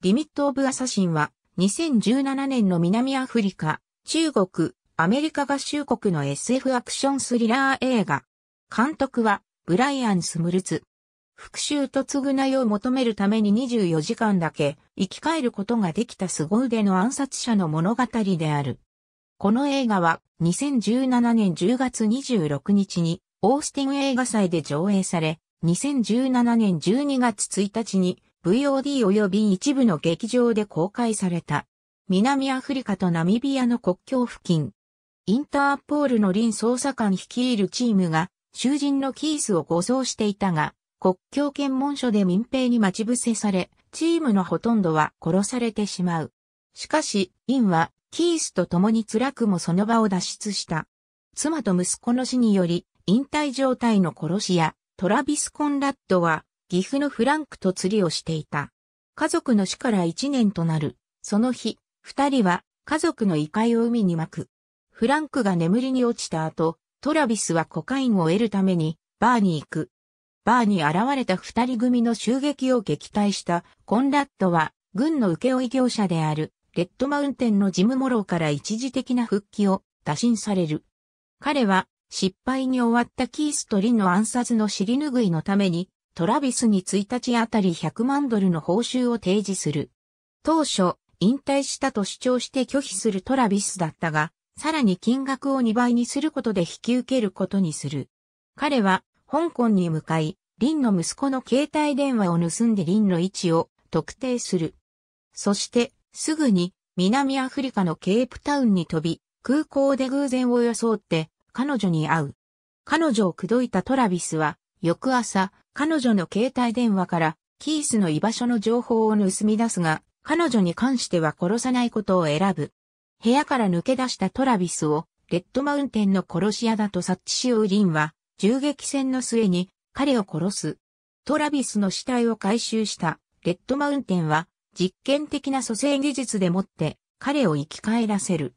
リミット・オブ・アサシンは2017年の南アフリカ、中国、アメリカ合衆国の SF アクションスリラー映画。監督はブライアン・スムルツ。復讐と償いを求めるために24時間だけ生き返ることができた凄腕の暗殺者の物語である。この映画は2017年10月26日にオースティン映画祭で上映され、2017年12月1日に VOD 及び一部の劇場で公開された。南アフリカとナミビアの国境付近。インターポールの林捜査官率いるチームが囚人のキースを護送していたが、国境検問所で民兵に待ち伏せされ、チームのほとんどは殺されてしまう。しかし、インは、キースと共に辛くもその場を脱出した。妻と息子の死により、引退状態の殺し屋、トラビス・コンラッドは、岐阜のフランクと釣りをしていた。家族の死から一年となる、その日、二人は家族の遺骸を海に巻く。フランクが眠りに落ちた後、トラビスはコカインを得るために、バーに行く。バーに現れた二人組の襲撃を撃退したコンラッドは、軍の請負業者である、レッドマウンテンのジム・モローから一時的な復帰を打診される。彼は、失敗に終わったキースとリンの暗殺の尻拭いのために、トラビスに1日あたり100万ドルの報酬を提示する。当初、引退したと主張して拒否するトラビスだったが、さらに金額を2倍にすることで引き受けることにする。彼は、香港に向かい、リンの息子の携帯電話を盗んでリンの位置を特定する。そして、すぐに、南アフリカのケープタウンに飛び、空港で偶然を装って、彼女に会う。彼女を口説いたトラビスは、翌朝、彼女の携帯電話からキースの居場所の情報を盗み出すが、彼女に関しては殺さないことを選ぶ。部屋から抜け出したトラビスを、レッドマウンテンの殺し屋だと察知しようリンは、銃撃戦の末に彼を殺す。トラビスの死体を回収したレッドマウンテンは、実験的な蘇生技術でもって彼を生き返らせる。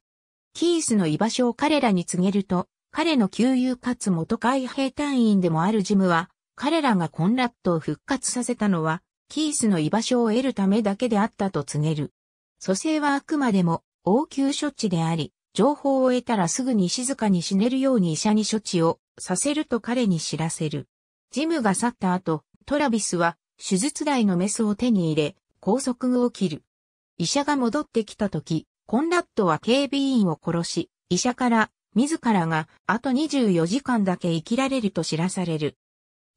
キースの居場所を彼らに告げると、彼の旧友かつ元海兵隊員でもあるジムは、彼らがコンラットを復活させたのは、キースの居場所を得るためだけであったと告げる。蘇生はあくまでも応急処置であり、情報を得たらすぐに静かに死ねるように医者に処置をさせると彼に知らせる。ジムが去った後、トラビスは手術台のメスを手に入れ、拘束を切る。医者が戻ってきた時、コンラットは警備員を殺し、医者から自らがあと24時間だけ生きられると知らされる。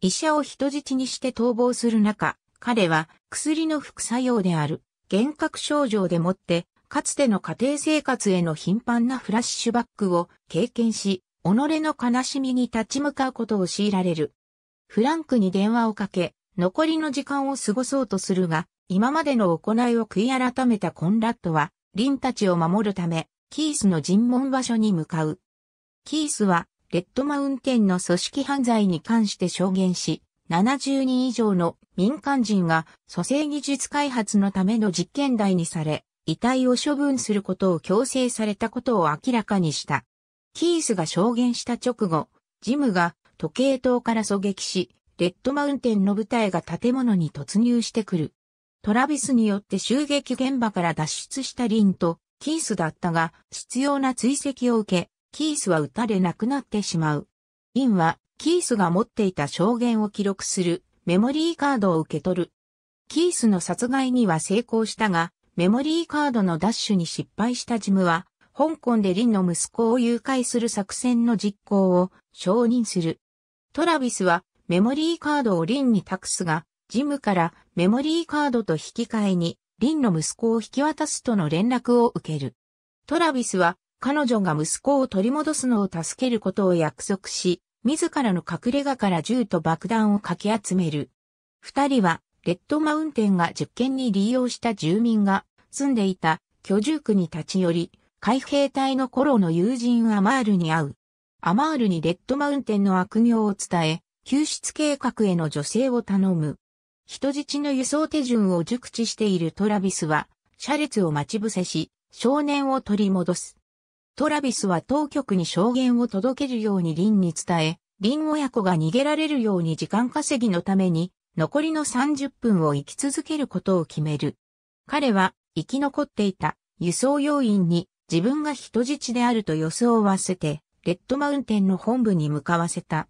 医者を人質にして逃亡する中、彼は薬の副作用である幻覚症状でもって、かつての家庭生活への頻繁なフラッシュバックを経験し、己の悲しみに立ち向かうことを強いられる。フランクに電話をかけ、残りの時間を過ごそうとするが、今までの行いを悔い改めたコンラッドは、リンたちを守るため、キースの尋問場所に向かう。キースは、レッドマウンテンの組織犯罪に関して証言し、70人以上の民間人が蘇生技術開発のための実験台にされ、遺体を処分することを強制されたことを明らかにした。キースが証言した直後、ジムが時計塔から狙撃し、レッドマウンテンの部隊が建物に突入してくる。トラビスによって襲撃現場から脱出したリンとキースだったが、必要な追跡を受け、キースは撃たれなくなってしまう。インは、キースが持っていた証言を記録するメモリーカードを受け取る。キースの殺害には成功したが、メモリーカードの奪取に失敗したジムは、香港でリンの息子を誘拐する作戦の実行を承認する。トラビスはメモリーカードをリンに託すが、ジムからメモリーカードと引き換えに、リンの息子を引き渡すとの連絡を受ける。トラビスは彼女が息子を取り戻すのを助けることを約束し、自らの隠れ家から銃と爆弾をかき集める。二人は、レッドマウンテンが実験に利用した住民が住んでいた居住区に立ち寄り、海兵隊の頃の友人アマールに会う。アマールにレッドマウンテンの悪行を伝え、救出計画への助成を頼む。人質の輸送手順を熟知しているトラビスは、車列を待ち伏せし、少年を取り戻す。トラビスは当局に証言を届けるようにリンに伝え、リン親子が逃げられるように時間稼ぎのために、残りの30分を生き続けることを決める。彼は、生き残っていた輸送要員に自分が人質であると予装わせて、レッドマウンテンの本部に向かわせた。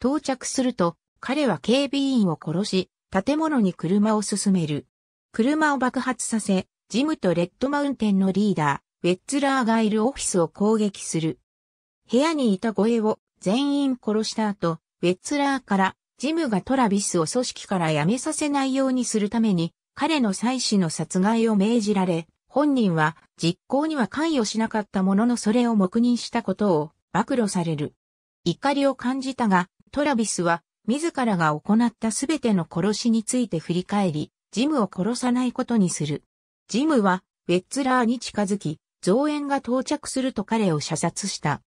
到着すると、彼は警備員を殺し、建物に車を進める。車を爆発させ、ジムとレッドマウンテンのリーダー、ウェッツラーがいるオフィスを攻撃する。部屋にいた護衛を全員殺した後、ウェッツラーからジムがトラビスを組織から辞めさせないようにするために彼の妻子の殺害を命じられ、本人は実行には関与しなかったもののそれを黙認したことを暴露される。怒りを感じたが、トラビスは自らが行ったすべての殺しについて振り返り、ジムを殺さないことにする。ジムはウェッツラーに近づき、増援が到着すると彼を射殺した。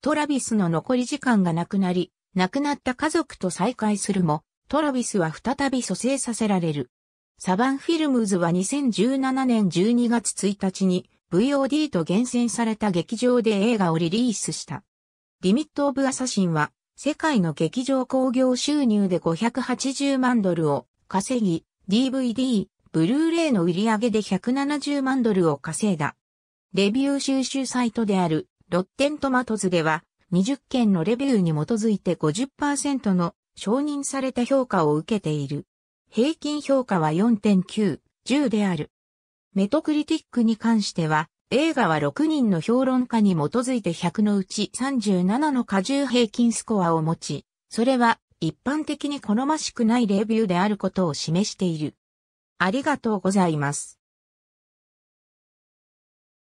トラビスの残り時間がなくなり、亡くなった家族と再会するも、トラビスは再び蘇生させられる。サバンフィルムズは2017年12月1日に VOD と厳選された劇場で映画をリリースした。リミット・オブ・アサシンは世界の劇場興行収入で580万ドルを稼ぎ、DVD、ブルーレイの売り上げで170万ドルを稼いだ。レビュー収集サイトであるロッテントマトズでは20件のレビューに基づいて50%の承認された評価を受けている。平均評価は4.9、10である。メトクリティックに関しては、映画は6人の評論家に基づいて100のうち37の過重平均スコアを持ち、それは一般的に好ましくないレビューであることを示している。ありがとうございます。